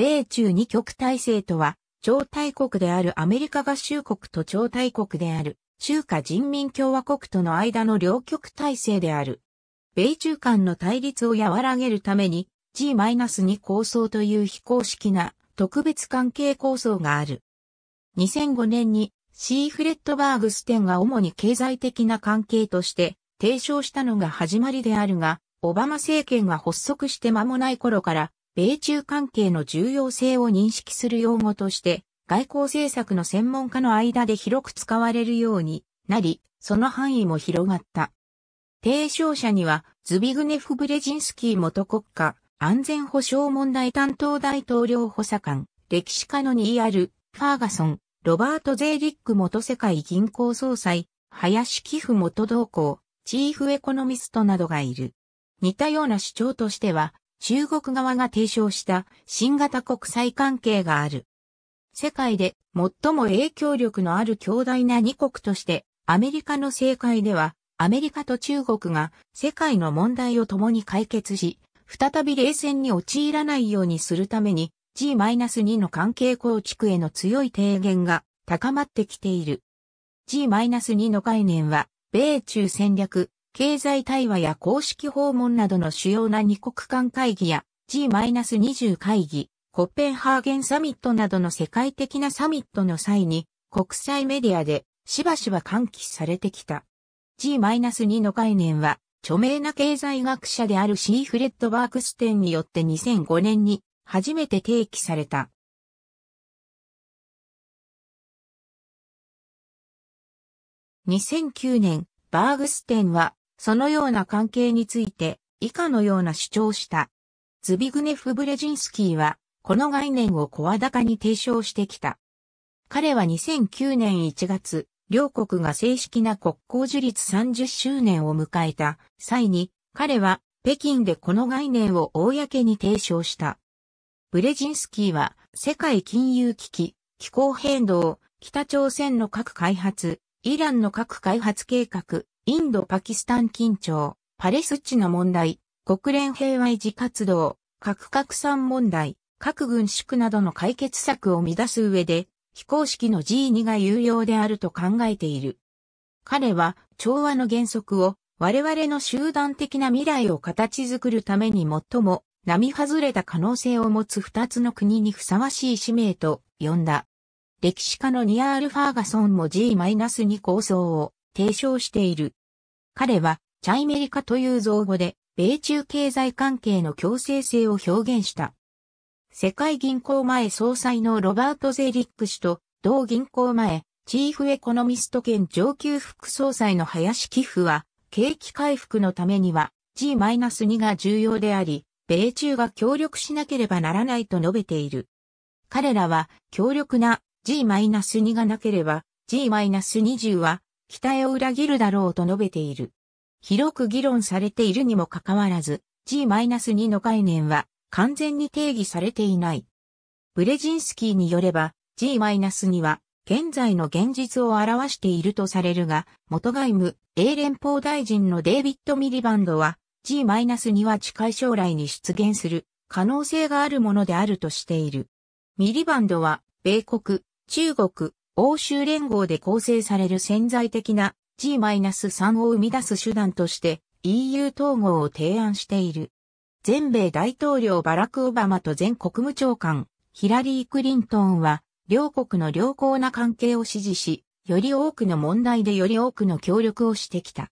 米中二極体制とは、超大国であるアメリカ合衆国と超大国である中華人民共和国との間の両極体制である。米中間の対立を和らげるために G-2 構想という非公式な特別関係構想がある。2005年にシーフレットバーグステンが主に経済的な関係として提唱したのが始まりであるが、オバマ政権が発足して間もない頃から米中関係の重要性を認識する用語として、外交政策の専門家の間で広く使われるようになり、その範囲も広がった。提唱者には、ズビグネフ・ブレジンスキー元国家、安全保障問題担当大統領補佐官、歴史家のニーアル・ファーガソン、ロバート・ゼーリック元世界銀行総裁、林寄付元同行、チーフエコノミストなどがいる。似たような主張としては、中国側が提唱した新型国際関係がある。世界で最も影響力のある強大な二国としてアメリカの政界ではアメリカと中国が世界の問題を共に解決し、再び冷戦に陥らないようにするために G-2 の関係構築への強い提言が高まってきている。G-2 の概念は米中戦略経済対話や公式訪問などの主要な二国間会議や G-20 会議、コッペンハーゲンサミットなどの世界的なサミットの際に国際メディアでしばしば喚起されてきた。G-2 の概念は著名な経済学者であるシーフレッドバークステンによって2005年に初めて提起された。2009年、バーグステンはそのような関係について、以下のような主張した。ズビグネフ・ブレジンスキーは、この概念を声高に提唱してきた。彼は2009年1月、両国が正式な国交樹立30周年を迎えた際に、彼は北京でこの概念を公に提唱した。ブレジンスキーは世界金融危機、気候変動、北朝鮮の核開発、イランの核開発計画、インド・パキスタン緊張、パレスチナ問題、国連平和維持活動、核拡散問題、核軍縮などの解決策を乱す上で、非公式の G2 が有用であると考えている。彼は調和の原則を我々の集団的な未来を形作るために最も並外れた可能性を持つ二つの国にふさわしい使命と呼んだ。歴史家のニアール・ファーガソンも G-2 構想を提唱している。彼は、チャイメリカという造語で、米中経済関係の強制性を表現した。世界銀行前総裁のロバート・ゼリック氏と、同銀行前、チーフエコノミスト兼上級副総裁の林寄付は、景気回復のためには G-2 が重要であり、米中が協力しなければならないと述べている。彼らは強力な G-2 がなければ G-20 は期待を裏切るだろうと述べている。広く議論されているにもかかわらず、G-2 の概念は完全に定義されていない。ブレジンスキーによれば G-2 は現在の現実を表しているとされるが、元外務英連邦大臣のデイビッド・ミリバンドは G-2 は近い将来に出現する可能性があるものであるとしている。ミリバンドは米国、中国、欧州連合で構成される潜在的な G-3 を生み出す手段として EU 統合を提案している。全米大統領バラク・オバマと前国務長官ヒラリー・クリントンは両国の良好な関係を支持し、より多くの問題でより多くの協力をしてきた。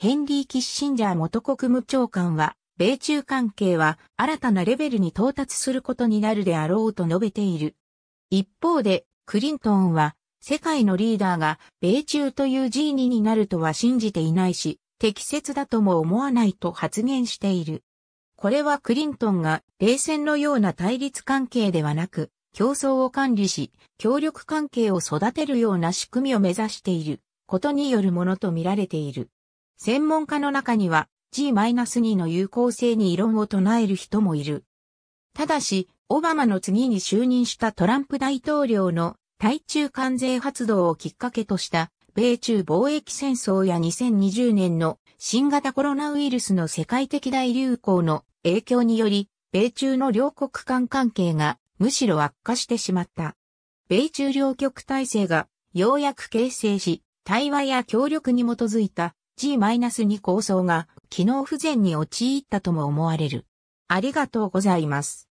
ヘンリー・キッシンジャー元国務長官は、米中関係は新たなレベルに到達することになるであろうと述べている。一方で、クリントンは世界のリーダーが米中という G2 になるとは信じていないし、適切だとも思わないと発言している。これはクリントンが冷戦のような対立関係ではなく、競争を管理し、協力関係を育てるような仕組みを目指していることによるものと見られている。専門家の中には G-2 の有効性に異論を唱える人もいる。ただし、オバマの次に就任したトランプ大統領の対中関税発動をきっかけとした米中貿易戦争や2020年の新型コロナウイルスの世界的大流行の影響により、米中の両国間関係がむしろ悪化してしまった。米中両極体制がようやく形成し、対話や協力に基づいた G-2 構想が機能不全に陥ったとも思われる。ありがとうございます。